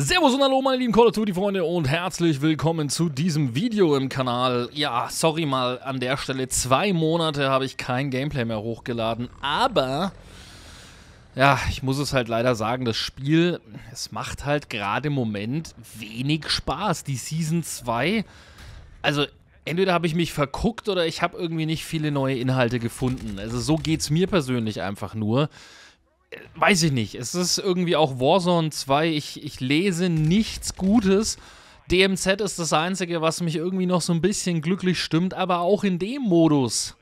Servus und hallo meine lieben Call of Duty Freunde und herzlich willkommen zu diesem Video im Kanal. Ja, sorry mal an der Stelle, zwei Monate habe ich kein Gameplay mehr hochgeladen, aber... Ja, ich muss es halt leider sagen, das Spiel, es macht halt gerade im Moment wenig Spaß. Die Season 2, also entweder habe ich mich verguckt oder ich habe irgendwie nicht viele neue Inhalte gefunden. Also so geht es mir persönlich einfach nur weiß ich nicht. Es ist irgendwie auch Warzone 2. Ich, ich lese nichts Gutes. DMZ ist das Einzige, was mich irgendwie noch so ein bisschen glücklich stimmt, aber auch in dem Modus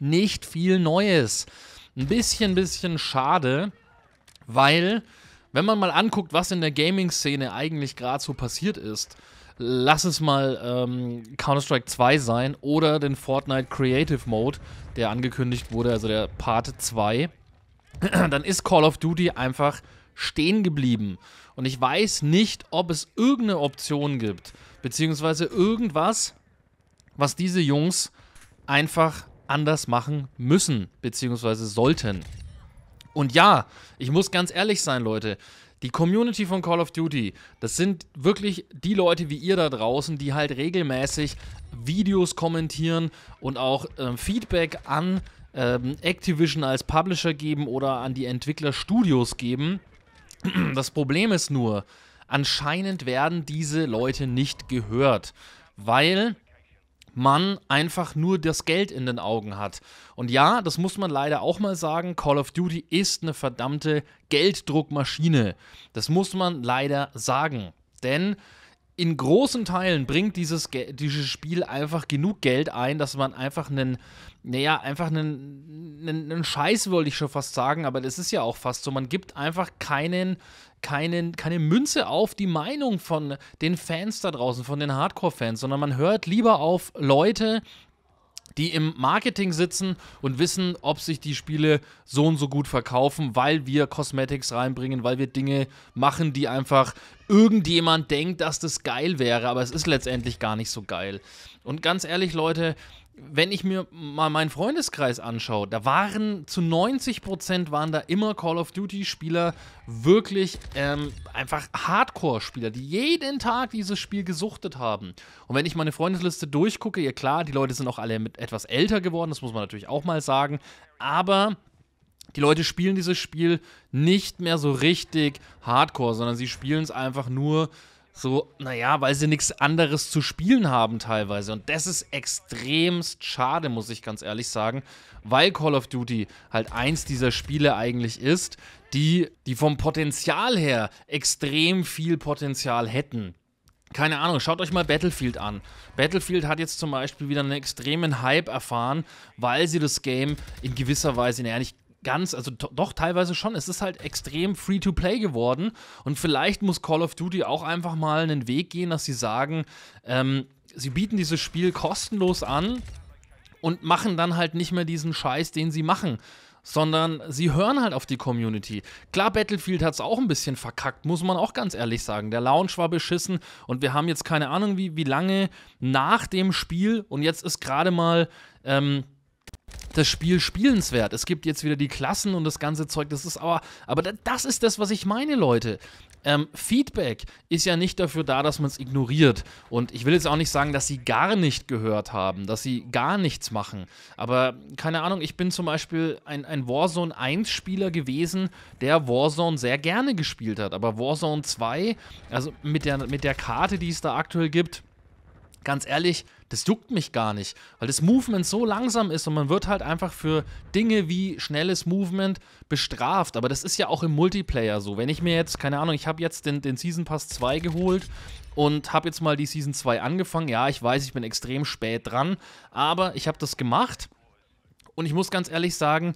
nicht viel Neues. Ein bisschen, bisschen schade, weil, wenn man mal anguckt, was in der Gaming-Szene eigentlich gerade so passiert ist, lass es mal ähm, Counter-Strike 2 sein oder den Fortnite Creative Mode, der angekündigt wurde, also der Part 2 dann ist Call of Duty einfach stehen geblieben. Und ich weiß nicht, ob es irgendeine Option gibt, beziehungsweise irgendwas, was diese Jungs einfach anders machen müssen, beziehungsweise sollten. Und ja, ich muss ganz ehrlich sein, Leute. Die Community von Call of Duty, das sind wirklich die Leute wie ihr da draußen, die halt regelmäßig Videos kommentieren und auch äh, Feedback an äh, ähm, Activision als Publisher geben oder an die Entwicklerstudios geben. Das Problem ist nur, anscheinend werden diese Leute nicht gehört, weil man einfach nur das Geld in den Augen hat. Und ja, das muss man leider auch mal sagen, Call of Duty ist eine verdammte Gelddruckmaschine. Das muss man leider sagen. Denn in großen Teilen bringt dieses, dieses Spiel einfach genug Geld ein, dass man einfach einen, naja, einfach einen, einen, einen Scheiß, wollte ich schon fast sagen, aber das ist ja auch fast so. Man gibt einfach keinen, keinen, keine Münze auf die Meinung von den Fans da draußen, von den Hardcore-Fans, sondern man hört lieber auf Leute, die im Marketing sitzen und wissen, ob sich die Spiele so und so gut verkaufen, weil wir Cosmetics reinbringen, weil wir Dinge machen, die einfach irgendjemand denkt, dass das geil wäre, aber es ist letztendlich gar nicht so geil. Und ganz ehrlich, Leute, wenn ich mir mal meinen Freundeskreis anschaue, da waren zu 90 waren da immer Call of Duty-Spieler wirklich ähm, einfach Hardcore-Spieler, die jeden Tag dieses Spiel gesuchtet haben. Und wenn ich meine Freundesliste durchgucke, ja klar, die Leute sind auch alle mit etwas älter geworden, das muss man natürlich auch mal sagen, aber die Leute spielen dieses Spiel nicht mehr so richtig Hardcore, sondern sie spielen es einfach nur so, naja, weil sie nichts anderes zu spielen haben teilweise. Und das ist extremst schade, muss ich ganz ehrlich sagen, weil Call of Duty halt eins dieser Spiele eigentlich ist, die, die vom Potenzial her extrem viel Potenzial hätten. Keine Ahnung, schaut euch mal Battlefield an. Battlefield hat jetzt zum Beispiel wieder einen extremen Hype erfahren, weil sie das Game in gewisser Weise, naja, nicht ganz, also doch teilweise schon. Es ist halt extrem Free-to-Play geworden und vielleicht muss Call of Duty auch einfach mal einen Weg gehen, dass sie sagen, ähm, sie bieten dieses Spiel kostenlos an und machen dann halt nicht mehr diesen Scheiß, den sie machen sondern sie hören halt auf die Community. Klar, Battlefield hat es auch ein bisschen verkackt, muss man auch ganz ehrlich sagen. Der Launch war beschissen und wir haben jetzt keine Ahnung, wie, wie lange nach dem Spiel und jetzt ist gerade mal. Ähm, das Spiel spielenswert. Es gibt jetzt wieder die Klassen und das ganze Zeug. Das ist aber, aber das ist das, was ich meine, Leute. Ähm, Feedback ist ja nicht dafür da, dass man es ignoriert. Und ich will jetzt auch nicht sagen, dass sie gar nicht gehört haben, dass sie gar nichts machen. Aber keine Ahnung, ich bin zum Beispiel ein, ein Warzone 1-Spieler gewesen, der Warzone sehr gerne gespielt hat. Aber Warzone 2, also mit der, mit der Karte, die es da aktuell gibt, ganz ehrlich, das juckt mich gar nicht, weil das Movement so langsam ist und man wird halt einfach für Dinge wie schnelles Movement bestraft. Aber das ist ja auch im Multiplayer so. Wenn ich mir jetzt, keine Ahnung, ich habe jetzt den, den Season Pass 2 geholt und habe jetzt mal die Season 2 angefangen. Ja, ich weiß, ich bin extrem spät dran, aber ich habe das gemacht und ich muss ganz ehrlich sagen,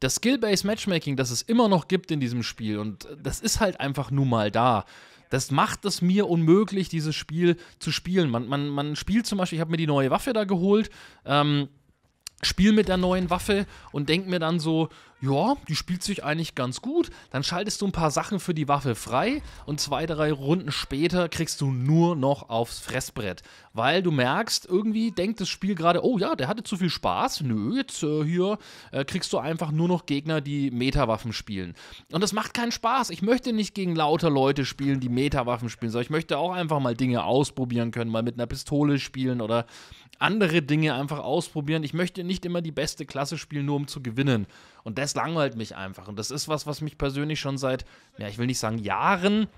das Skill-Based Matchmaking, das es immer noch gibt in diesem Spiel und das ist halt einfach nun mal da. Das macht es mir unmöglich, dieses Spiel zu spielen. Man, man, man spielt zum Beispiel, ich habe mir die neue Waffe da geholt, ähm, spiel mit der neuen Waffe und denke mir dann so, ja, die spielt sich eigentlich ganz gut. Dann schaltest du ein paar Sachen für die Waffe frei und zwei, drei Runden später kriegst du nur noch aufs Fressbrett. Weil du merkst, irgendwie denkt das Spiel gerade, oh ja, der hatte zu viel Spaß. Nö, jetzt äh, hier äh, kriegst du einfach nur noch Gegner, die Metawaffen spielen. Und das macht keinen Spaß. Ich möchte nicht gegen lauter Leute spielen, die Metawaffen spielen, sondern ich möchte auch einfach mal Dinge ausprobieren können, mal mit einer Pistole spielen oder andere Dinge einfach ausprobieren. Ich möchte nicht immer die beste Klasse spielen, nur um zu gewinnen. Und das langweilt mich einfach. Und das ist was, was mich persönlich schon seit, ja, ich will nicht sagen Jahren,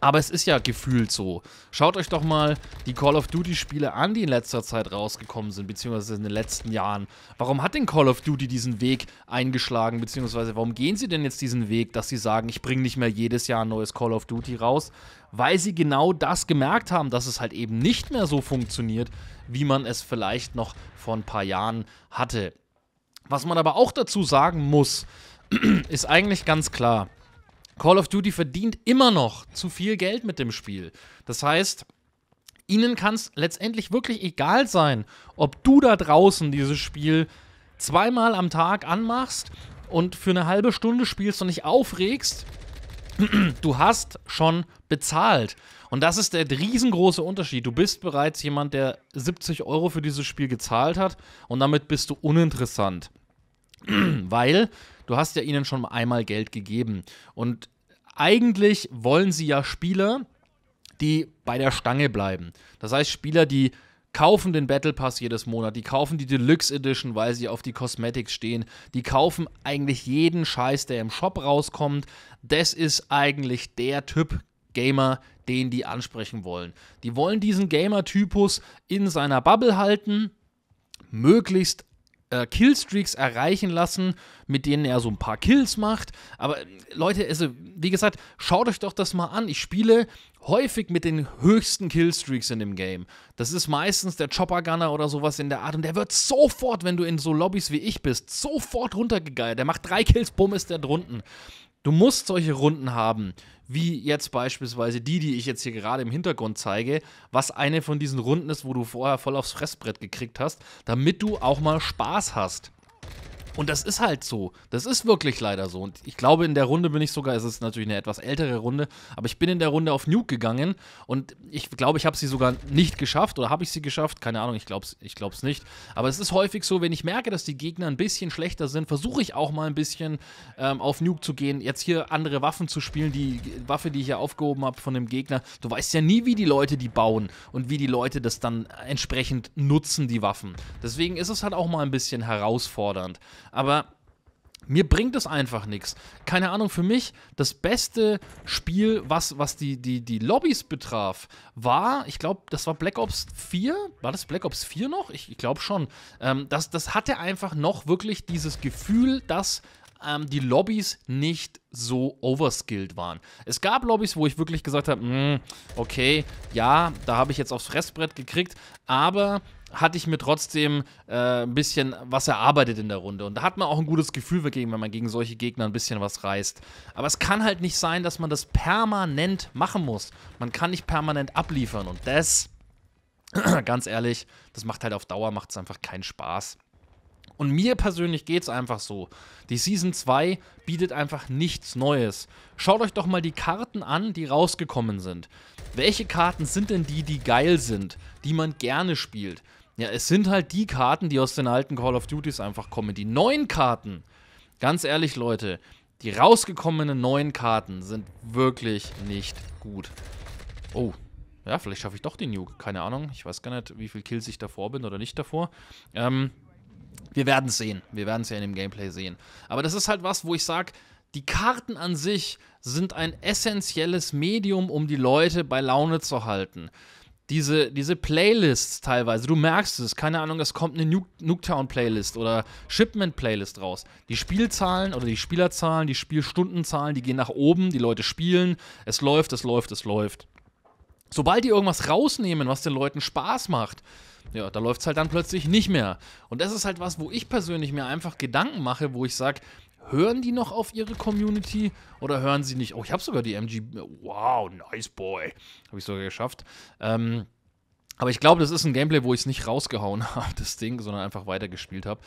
aber es ist ja gefühlt so. Schaut euch doch mal die Call of Duty-Spiele an, die in letzter Zeit rausgekommen sind, beziehungsweise in den letzten Jahren. Warum hat denn Call of Duty diesen Weg eingeschlagen, beziehungsweise warum gehen sie denn jetzt diesen Weg, dass sie sagen, ich bringe nicht mehr jedes Jahr ein neues Call of Duty raus? Weil sie genau das gemerkt haben, dass es halt eben nicht mehr so funktioniert, wie man es vielleicht noch vor ein paar Jahren hatte. Was man aber auch dazu sagen muss, ist eigentlich ganz klar. Call of Duty verdient immer noch zu viel Geld mit dem Spiel. Das heißt, ihnen kann es letztendlich wirklich egal sein, ob du da draußen dieses Spiel zweimal am Tag anmachst und für eine halbe Stunde spielst und dich aufregst. Du hast schon bezahlt. Und das ist der riesengroße Unterschied. Du bist bereits jemand, der 70 Euro für dieses Spiel gezahlt hat und damit bist du uninteressant. Weil du hast ja ihnen schon einmal Geld gegeben. Und eigentlich wollen sie ja Spieler, die bei der Stange bleiben. Das heißt, Spieler, die kaufen den Battle Pass jedes Monat, die kaufen die Deluxe Edition, weil sie auf die Cosmetics stehen, die kaufen eigentlich jeden Scheiß, der im Shop rauskommt. Das ist eigentlich der Typ Gamer, den die ansprechen wollen. Die wollen diesen Gamer-Typus in seiner Bubble halten, möglichst äh, Killstreaks erreichen lassen, mit denen er so ein paar Kills macht. Aber äh, Leute, also, wie gesagt, schaut euch doch das mal an. Ich spiele häufig mit den höchsten Killstreaks in dem Game. Das ist meistens der Chopper Gunner oder sowas in der Art. Und der wird sofort, wenn du in so Lobbys wie ich bist, sofort runtergegeilt. Der macht drei Kills, bumm ist der drunten. Du musst solche Runden haben, wie jetzt beispielsweise die, die ich jetzt hier gerade im Hintergrund zeige, was eine von diesen Runden ist, wo du vorher voll aufs Fressbrett gekriegt hast, damit du auch mal Spaß hast. Und das ist halt so. Das ist wirklich leider so. Und ich glaube, in der Runde bin ich sogar, es ist natürlich eine etwas ältere Runde, aber ich bin in der Runde auf Nuke gegangen und ich glaube, ich habe sie sogar nicht geschafft oder habe ich sie geschafft? Keine Ahnung, ich glaube es ich glaub's nicht. Aber es ist häufig so, wenn ich merke, dass die Gegner ein bisschen schlechter sind, versuche ich auch mal ein bisschen ähm, auf Nuke zu gehen, jetzt hier andere Waffen zu spielen, die Waffe, die ich hier aufgehoben habe von dem Gegner. Du weißt ja nie, wie die Leute die bauen und wie die Leute das dann entsprechend nutzen, die Waffen. Deswegen ist es halt auch mal ein bisschen herausfordernd. Aber mir bringt es einfach nichts. Keine Ahnung, für mich das beste Spiel, was, was die, die, die Lobbys betraf, war, ich glaube, das war Black Ops 4. War das Black Ops 4 noch? Ich, ich glaube schon. Ähm, das, das hatte einfach noch wirklich dieses Gefühl, dass ähm, die Lobbys nicht so overskilled waren. Es gab Lobbys, wo ich wirklich gesagt habe, mm, okay, ja, da habe ich jetzt aufs Fressbrett gekriegt, aber hatte ich mir trotzdem äh, ein bisschen was erarbeitet in der Runde. Und da hat man auch ein gutes Gefühl dagegen, wenn man gegen solche Gegner ein bisschen was reißt. Aber es kann halt nicht sein, dass man das permanent machen muss. Man kann nicht permanent abliefern. Und das, ganz ehrlich, das macht halt auf Dauer macht es einfach keinen Spaß. Und mir persönlich geht es einfach so. Die Season 2 bietet einfach nichts Neues. Schaut euch doch mal die Karten an, die rausgekommen sind welche Karten sind denn die, die geil sind, die man gerne spielt? Ja, es sind halt die Karten, die aus den alten Call of Duties einfach kommen. Die neuen Karten, ganz ehrlich, Leute, die rausgekommenen neuen Karten sind wirklich nicht gut. Oh, ja, vielleicht schaffe ich doch den Nuke. Keine Ahnung. Ich weiß gar nicht, wie viel Kills ich davor bin oder nicht davor. Ähm, wir werden es sehen. Wir werden es ja in dem Gameplay sehen. Aber das ist halt was, wo ich sage, die Karten an sich sind ein essentielles Medium, um die Leute bei Laune zu halten. Diese, diese Playlists teilweise, du merkst es, keine Ahnung, es kommt eine Nuketown-Playlist oder Shipment-Playlist raus. Die Spielzahlen oder die Spielerzahlen, die Spielstundenzahlen, die gehen nach oben, die Leute spielen, es läuft, es läuft, es läuft. Sobald die irgendwas rausnehmen, was den Leuten Spaß macht, ja, da läuft es halt dann plötzlich nicht mehr. Und das ist halt was, wo ich persönlich mir einfach Gedanken mache, wo ich sage, hören die noch auf ihre Community oder hören sie nicht? Oh, ich habe sogar die MG. Wow, nice boy. Habe ich sogar geschafft. Ähm, aber ich glaube, das ist ein Gameplay, wo ich es nicht rausgehauen habe, das Ding, sondern einfach weitergespielt habe.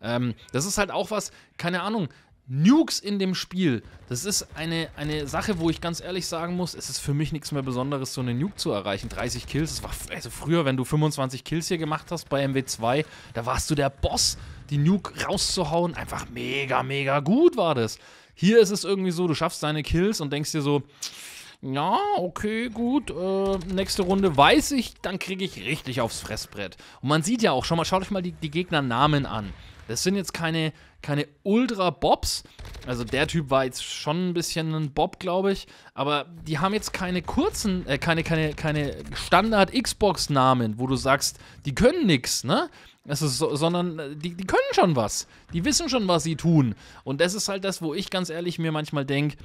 Ähm, das ist halt auch was, keine Ahnung. Nukes in dem Spiel, das ist eine, eine Sache, wo ich ganz ehrlich sagen muss, es ist für mich nichts mehr Besonderes, so einen Nuke zu erreichen. 30 Kills, das war also früher, wenn du 25 Kills hier gemacht hast bei MW2, da warst du der Boss die Nuke rauszuhauen. Einfach mega, mega gut war das. Hier ist es irgendwie so, du schaffst deine Kills und denkst dir so, ja, okay, gut, äh, nächste Runde weiß ich, dann kriege ich richtig aufs Fressbrett. Und man sieht ja auch schon mal, schaut euch mal die, die Gegnernamen an. Das sind jetzt keine, keine Ultra-Bobs. Also der Typ war jetzt schon ein bisschen ein Bob, glaube ich. Aber die haben jetzt keine kurzen, äh, keine, keine, keine Standard-Xbox-Namen, wo du sagst, die können nichts, ne? Also, so, sondern äh, die, die können schon was. Die wissen schon, was sie tun. Und das ist halt das, wo ich ganz ehrlich mir manchmal denke,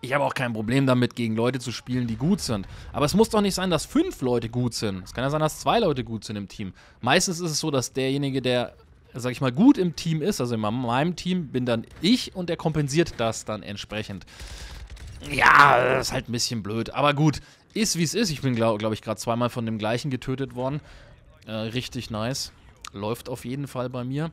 ich habe auch kein Problem damit, gegen Leute zu spielen, die gut sind. Aber es muss doch nicht sein, dass fünf Leute gut sind. Es kann ja sein, dass zwei Leute gut sind im Team. Meistens ist es so, dass derjenige, der sag ich mal, gut im Team ist, also in meinem Team bin dann ich und er kompensiert das dann entsprechend. Ja, das ist halt ein bisschen blöd, aber gut, ist wie es ist. Ich bin, glaube glaub ich, gerade zweimal von dem gleichen getötet worden. Äh, richtig nice. Läuft auf jeden Fall bei mir.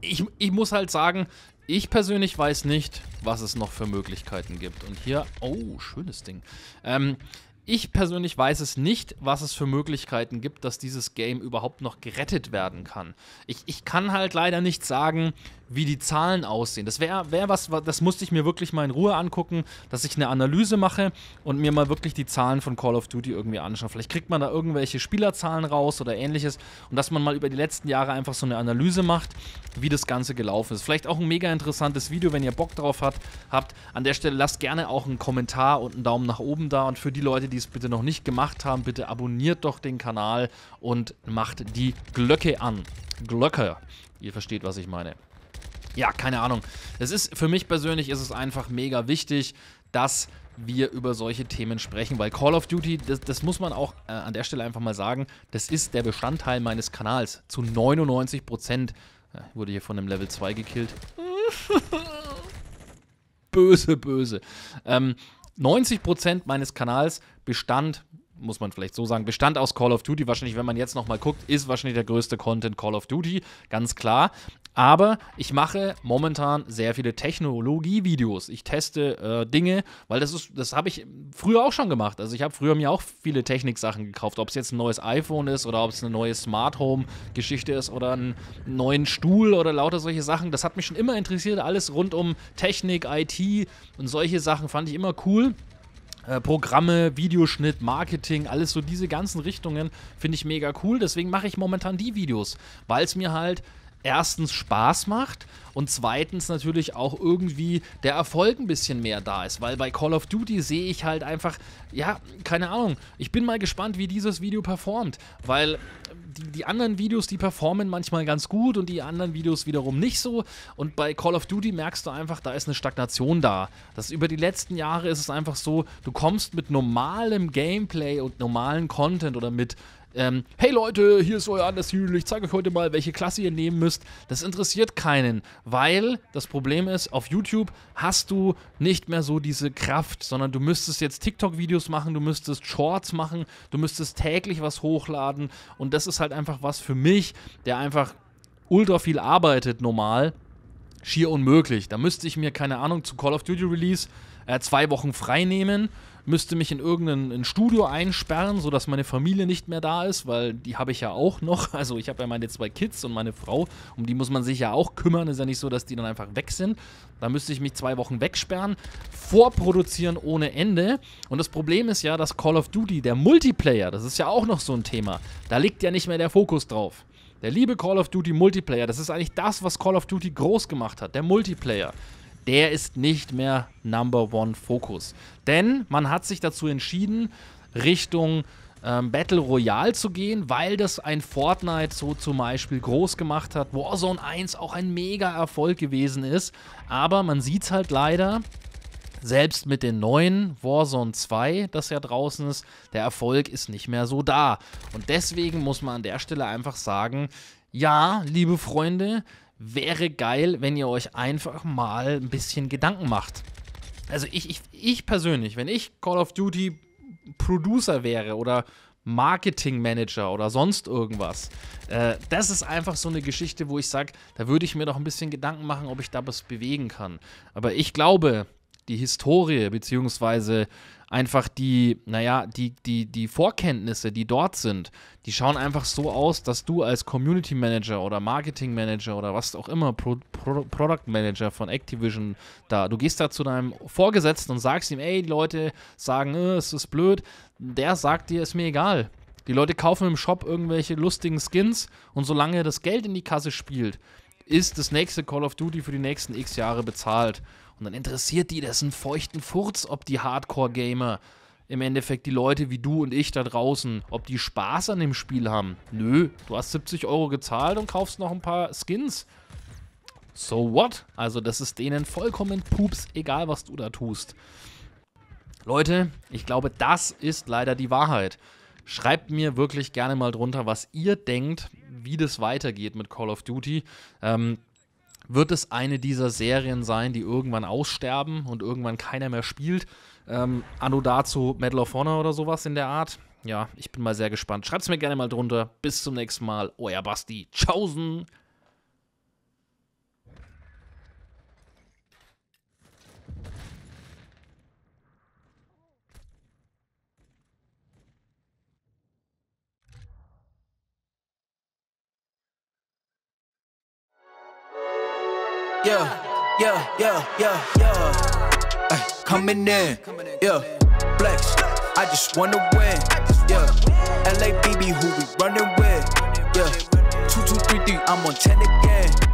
Ich, ich muss halt sagen, ich persönlich weiß nicht, was es noch für Möglichkeiten gibt. Und hier, oh, schönes Ding. Ähm, ich persönlich weiß es nicht, was es für Möglichkeiten gibt, dass dieses Game überhaupt noch gerettet werden kann. Ich, ich kann halt leider nicht sagen, wie die Zahlen aussehen. Das wäre wär was, das musste ich mir wirklich mal in Ruhe angucken, dass ich eine Analyse mache und mir mal wirklich die Zahlen von Call of Duty irgendwie anschaue. Vielleicht kriegt man da irgendwelche Spielerzahlen raus oder ähnliches und dass man mal über die letzten Jahre einfach so eine Analyse macht, wie das Ganze gelaufen ist. Vielleicht auch ein mega interessantes Video, wenn ihr Bock drauf hat, habt. An der Stelle lasst gerne auch einen Kommentar und einen Daumen nach oben da und für die Leute, die es bitte noch nicht gemacht haben, bitte abonniert doch den Kanal und macht die Glöcke an. Glocke. Ihr versteht, was ich meine ja, keine Ahnung. Es ist für mich persönlich ist es einfach mega wichtig, dass wir über solche Themen sprechen, weil Call of Duty, das, das muss man auch äh, an der Stelle einfach mal sagen, das ist der Bestandteil meines Kanals. Zu 99 Prozent ja, äh, wurde hier von einem Level 2 gekillt. böse, böse. Ähm, 90 Prozent meines Kanals bestand muss man vielleicht so sagen, bestand aus Call of Duty. Wahrscheinlich, wenn man jetzt nochmal guckt, ist wahrscheinlich der größte Content Call of Duty, ganz klar. Aber ich mache momentan sehr viele Technologie-Videos. Ich teste äh, Dinge, weil das ist, das habe ich früher auch schon gemacht. Also ich habe früher mir auch viele Technik-Sachen gekauft, ob es jetzt ein neues iPhone ist oder ob es eine neue Smart Home-Geschichte ist oder einen neuen Stuhl oder lauter solche Sachen. Das hat mich schon immer interessiert. Alles rund um Technik, IT und solche Sachen fand ich immer cool. Äh, Programme, Videoschnitt, Marketing, alles so diese ganzen Richtungen finde ich mega cool. Deswegen mache ich momentan die Videos, weil es mir halt erstens Spaß macht und zweitens natürlich auch irgendwie der Erfolg ein bisschen mehr da ist, weil bei Call of Duty sehe ich halt einfach, ja, keine Ahnung, ich bin mal gespannt, wie dieses Video performt, weil die, die, anderen Videos, die performen manchmal ganz gut und die anderen Videos wiederum nicht so und bei Call of Duty merkst du einfach, da ist eine Stagnation da. Das über die letzten Jahre ist es einfach so, du kommst mit normalem Gameplay und normalen Content oder mit ähm, hey Leute, hier ist euer anders Hügel, ich zeige euch heute mal, welche Klasse ihr nehmen müsst. Das interessiert keinen, weil das Problem ist, auf YouTube hast du nicht mehr so diese Kraft, sondern du müsstest jetzt TikTok-Videos machen, du müsstest Shorts machen, du müsstest täglich was hochladen und das ist halt einfach was für mich, der einfach ultra viel arbeitet normal, schier unmöglich. Da müsste ich mir, keine Ahnung, zu Call of Duty Release äh, zwei Wochen frei nehmen müsste mich in irgendein in Studio einsperren, sodass meine Familie nicht mehr da ist, weil die habe ich ja auch noch. Also ich habe ja meine zwei Kids und meine Frau, um die muss man sich ja auch kümmern. Ist ja nicht so, dass die dann einfach weg sind. Da müsste ich mich zwei Wochen wegsperren, vorproduzieren ohne Ende. Und das Problem ist ja, dass Call of Duty, der Multiplayer, das ist ja auch noch so ein Thema, da liegt ja nicht mehr der Fokus drauf. Der liebe Call of Duty Multiplayer, das ist eigentlich das, was Call of Duty groß gemacht hat, der Multiplayer der ist nicht mehr Number One Fokus. Denn man hat sich dazu entschieden, Richtung ähm, Battle Royale zu gehen, weil das ein Fortnite so zum Beispiel groß gemacht hat. Warzone 1 auch ein mega Erfolg gewesen ist. Aber man sieht es halt leider, selbst mit den neuen Warzone 2, das ja draußen ist, der Erfolg ist nicht mehr so da. Und deswegen muss man an der Stelle einfach sagen, ja, liebe Freunde, wäre geil, wenn ihr euch einfach mal ein bisschen Gedanken macht. Also ich, ich, ich persönlich, wenn ich Call of Duty Producer wäre oder Marketing Manager oder sonst irgendwas. Äh, das ist einfach so eine Geschichte, wo ich sage, da würde ich mir doch ein bisschen Gedanken machen, ob ich da was bewegen kann. Aber ich glaube, die Historie bzw einfach die, naja, die, die, die Vorkenntnisse, die dort sind, die schauen einfach so aus, dass du als Community Manager oder Marketing Manager oder was auch immer, Pro, Pro, Product Manager von Activision, da, du gehst da zu deinem Vorgesetzten und sagst ihm, ey, die Leute sagen, äh, es ist blöd. Der sagt dir, ist mir egal. Die Leute kaufen im Shop irgendwelche lustigen Skins und solange das Geld in die Kasse spielt, ist das nächste Call of Duty für die nächsten x Jahre bezahlt. Und dann interessiert die das einen feuchten Furz, ob die Hardcore-Gamer im Endeffekt die Leute wie du und ich da draußen, ob die Spaß an dem Spiel haben. Nö, du hast 70 Euro gezahlt und kaufst noch ein paar Skins. So what? Also das ist denen vollkommen pups, egal was du da tust. Leute, ich glaube, das ist leider die Wahrheit. Schreibt mir wirklich gerne mal drunter, was ihr denkt, wie das weitergeht mit Call of Duty. Ähm, wird es eine dieser Serien sein, die irgendwann aussterben und irgendwann keiner mehr spielt. Ähm, anno dazu Medal of Honor oder sowas in der Art. Ja, ich bin mal sehr gespannt. Schreibt es mir gerne mal drunter. Bis zum nächsten Mal. Euer Basti. Tschaußen. yeah, yeah, yeah, yeah, yeah. Ay, coming in, yeah. Flex, I just wanna win, yeah. LABB, who we running with, yeah. Two, two, three, three, I'm on ten again.